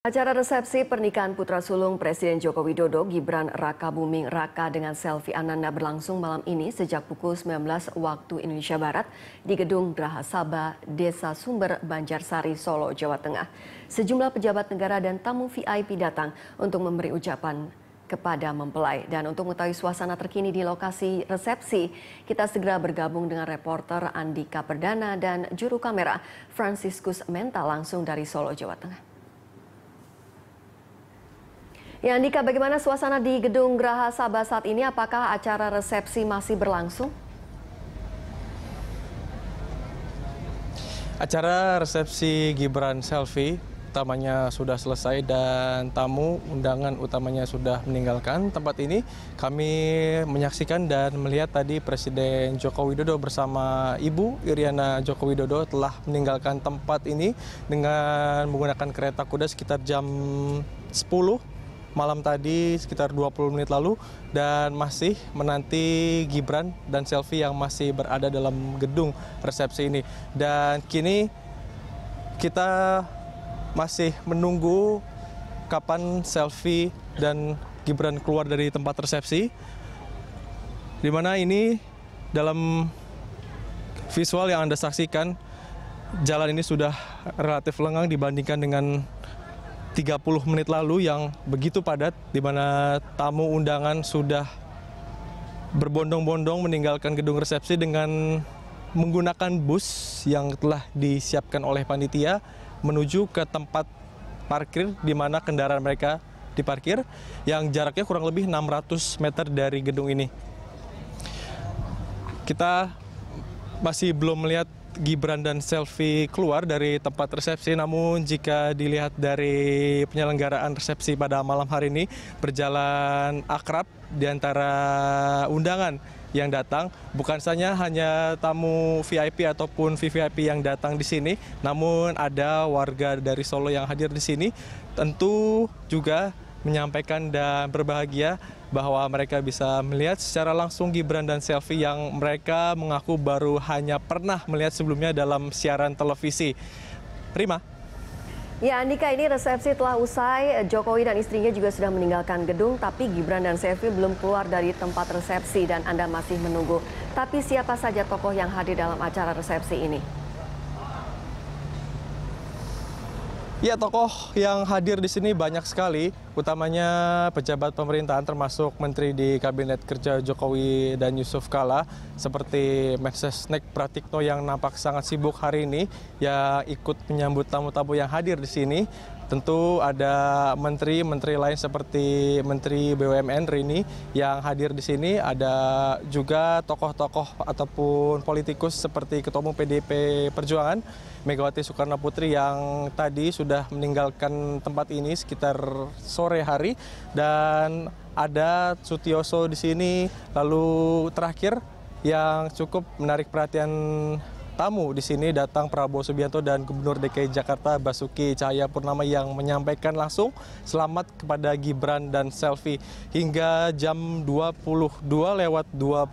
Acara resepsi pernikahan putra sulung Presiden Joko Widodo Gibran Raka Buming Raka dengan selfie Ananda berlangsung malam ini sejak pukul 19 waktu Indonesia Barat di Gedung Graha Sabah, Desa Sumber, Banjarsari, Solo, Jawa Tengah. Sejumlah pejabat negara dan tamu VIP datang untuk memberi ucapan kepada mempelai. Dan untuk mengetahui suasana terkini di lokasi resepsi, kita segera bergabung dengan reporter Andika Perdana dan juru kamera Franciscus Menta langsung dari Solo, Jawa Tengah. Ya Andika, bagaimana suasana di Gedung Graha Sabah saat ini? Apakah acara resepsi masih berlangsung? Acara resepsi Gibran Selfie utamanya sudah selesai dan tamu undangan utamanya sudah meninggalkan tempat ini. Kami menyaksikan dan melihat tadi Presiden Joko Widodo bersama Ibu Iriana Joko Widodo telah meninggalkan tempat ini dengan menggunakan kereta kuda sekitar jam 10 malam tadi sekitar 20 menit lalu dan masih menanti Gibran dan Selvi yang masih berada dalam gedung resepsi ini. Dan kini kita masih menunggu kapan Selvi dan Gibran keluar dari tempat resepsi. Di mana ini dalam visual yang Anda saksikan jalan ini sudah relatif lengang dibandingkan dengan 30 menit lalu yang begitu padat di mana tamu undangan sudah berbondong-bondong meninggalkan gedung resepsi dengan menggunakan bus yang telah disiapkan oleh panitia menuju ke tempat parkir di mana kendaraan mereka diparkir yang jaraknya kurang lebih 600 meter dari gedung ini. Kita masih belum melihat Gibran dan Selfie keluar dari tempat resepsi. Namun jika dilihat dari penyelenggaraan resepsi pada malam hari ini berjalan akrab di antara undangan yang datang. Bukan saja hanya tamu VIP ataupun VVIP yang datang di sini, namun ada warga dari Solo yang hadir di sini. Tentu juga menyampaikan dan berbahagia bahwa mereka bisa melihat secara langsung Gibran dan Selvi yang mereka mengaku baru hanya pernah melihat sebelumnya dalam siaran televisi. Prima. Ya Andika ini resepsi telah usai, Jokowi dan istrinya juga sudah meninggalkan gedung tapi Gibran dan Selvi belum keluar dari tempat resepsi dan Anda masih menunggu. Tapi siapa saja tokoh yang hadir dalam acara resepsi ini? Ya tokoh yang hadir di sini banyak sekali utamanya pejabat pemerintahan termasuk menteri di Kabinet Kerja Jokowi dan Yusuf Kala seperti Mensesnek Pratikno yang nampak sangat sibuk hari ini yang ikut menyambut tamu-tamu yang hadir di sini. Tentu ada menteri-menteri lain seperti Menteri BUMN Rini yang hadir di sini. Ada juga tokoh-tokoh ataupun politikus seperti Ketua Umum PDP Perjuangan Megawati Soekarno Putri yang tadi sudah meninggalkan tempat ini sekitar sore hari dan ada Sutioso di sini. Lalu terakhir yang cukup menarik perhatian tamu di sini datang Prabowo Subianto dan Gubernur DKI Jakarta Basuki Cahaya Purnama yang menyampaikan langsung selamat kepada Gibran dan Selfie. Hingga jam 22 lewat 25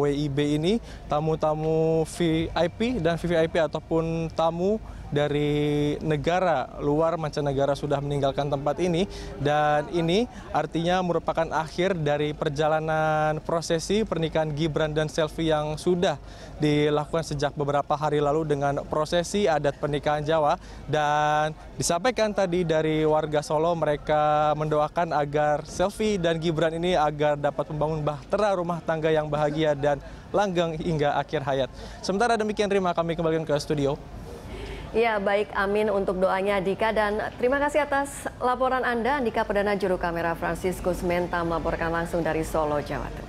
WIB ini tamu-tamu VIP dan VVIP ataupun tamu dari negara luar mancanegara sudah meninggalkan tempat ini dan ini artinya merupakan akhir dari perjalanan prosesi pernikahan Gibran dan Selvi yang sudah dilakukan sejak beberapa hari lalu dengan prosesi adat pernikahan Jawa dan disampaikan tadi dari warga Solo mereka mendoakan agar Selvi dan Gibran ini agar dapat membangun bahtera rumah tangga yang bahagia dan langgeng hingga akhir hayat. Sementara demikian terima kami kembali ke studio. Ya, baik. Amin untuk doanya Dika dan terima kasih atas laporan Anda Dika Perdana Juru Kamera Francisco Menta melaporkan langsung dari Solo, Jawa Tengah.